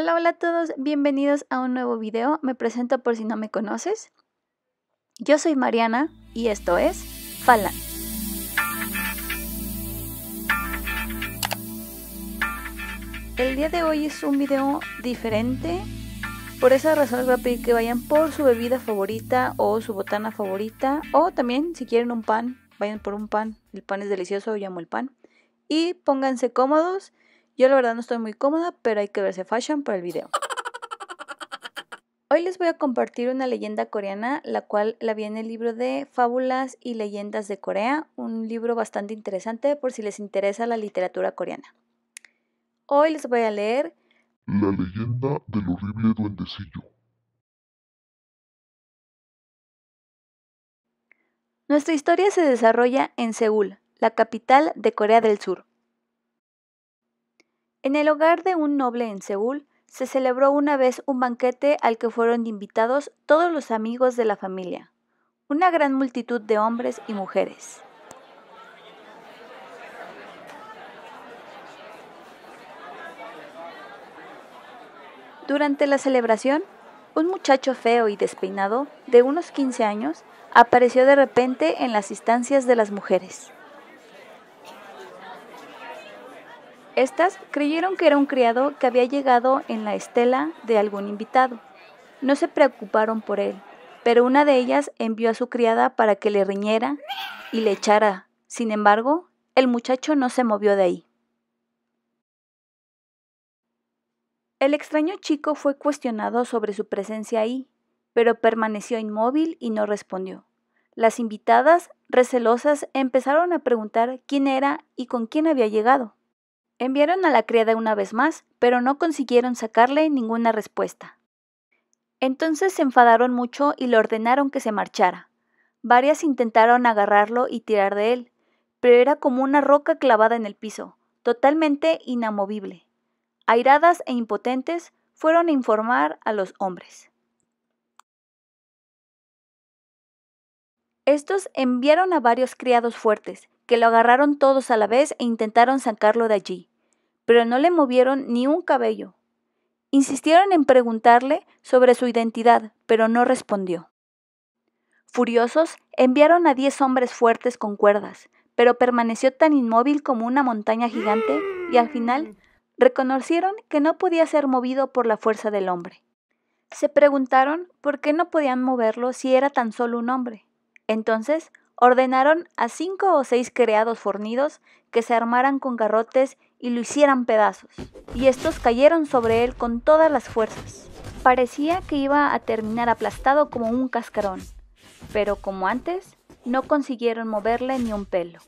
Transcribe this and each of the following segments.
Hola, hola a todos, bienvenidos a un nuevo video. Me presento por si no me conoces. Yo soy Mariana y esto es Falan. El día de hoy es un video diferente. Por esa razón les voy a pedir que vayan por su bebida favorita o su botana favorita. O también, si quieren un pan, vayan por un pan. El pan es delicioso, yo llamo el pan. Y pónganse cómodos yo la verdad no estoy muy cómoda, pero hay que verse fashion para el video. Hoy les voy a compartir una leyenda coreana, la cual la vi en el libro de Fábulas y Leyendas de Corea, un libro bastante interesante por si les interesa la literatura coreana. Hoy les voy a leer La leyenda del horrible duendecillo. Nuestra historia se desarrolla en Seúl, la capital de Corea del Sur. En el hogar de un noble en Seúl se celebró una vez un banquete al que fueron invitados todos los amigos de la familia, una gran multitud de hombres y mujeres. Durante la celebración, un muchacho feo y despeinado, de unos 15 años, apareció de repente en las instancias de las mujeres. Estas creyeron que era un criado que había llegado en la estela de algún invitado. No se preocuparon por él, pero una de ellas envió a su criada para que le riñera y le echara. Sin embargo, el muchacho no se movió de ahí. El extraño chico fue cuestionado sobre su presencia ahí, pero permaneció inmóvil y no respondió. Las invitadas, recelosas, empezaron a preguntar quién era y con quién había llegado. Enviaron a la criada una vez más, pero no consiguieron sacarle ninguna respuesta. Entonces se enfadaron mucho y le ordenaron que se marchara. Varias intentaron agarrarlo y tirar de él, pero era como una roca clavada en el piso, totalmente inamovible. Airadas e impotentes, fueron a informar a los hombres. Estos enviaron a varios criados fuertes, que lo agarraron todos a la vez e intentaron sacarlo de allí, pero no le movieron ni un cabello. Insistieron en preguntarle sobre su identidad, pero no respondió. Furiosos, enviaron a diez hombres fuertes con cuerdas, pero permaneció tan inmóvil como una montaña gigante y al final reconocieron que no podía ser movido por la fuerza del hombre. Se preguntaron por qué no podían moverlo si era tan solo un hombre. Entonces ordenaron a cinco o seis criados fornidos que se armaran con garrotes y lo hicieran pedazos, y estos cayeron sobre él con todas las fuerzas. Parecía que iba a terminar aplastado como un cascarón, pero como antes, no consiguieron moverle ni un pelo.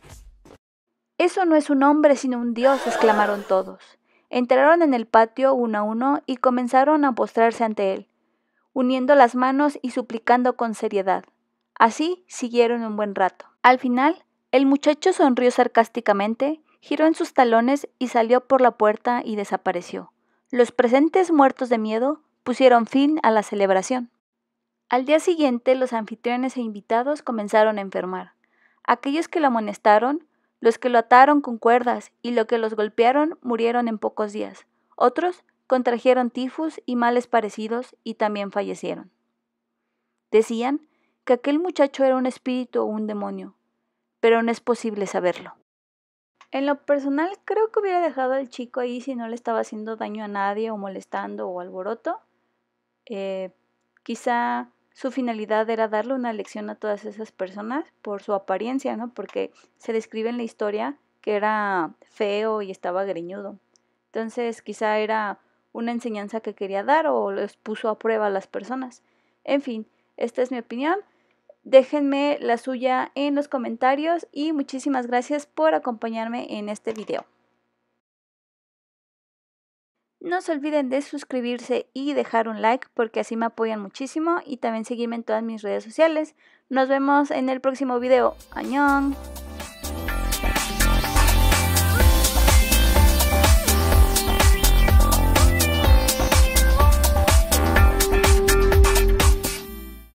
Eso no es un hombre sino un dios, exclamaron todos. Entraron en el patio uno a uno y comenzaron a postrarse ante él, uniendo las manos y suplicando con seriedad. Así siguieron un buen rato. Al final, el muchacho sonrió sarcásticamente, giró en sus talones y salió por la puerta y desapareció. Los presentes muertos de miedo pusieron fin a la celebración. Al día siguiente los anfitriones e invitados comenzaron a enfermar. Aquellos que lo amonestaron, los que lo ataron con cuerdas y los que los golpearon murieron en pocos días. Otros contrajeron tifus y males parecidos y también fallecieron. Decían que aquel muchacho era un espíritu o un demonio, pero no es posible saberlo. En lo personal creo que hubiera dejado al chico ahí si no le estaba haciendo daño a nadie o molestando o alboroto. Eh, quizá su finalidad era darle una lección a todas esas personas por su apariencia, ¿no? Porque se describe en la historia que era feo y estaba greñudo. Entonces quizá era una enseñanza que quería dar o les puso a prueba a las personas. En fin, esta es mi opinión. Déjenme la suya en los comentarios y muchísimas gracias por acompañarme en este video. No se olviden de suscribirse y dejar un like porque así me apoyan muchísimo y también seguirme en todas mis redes sociales. Nos vemos en el próximo video. ¡Añón!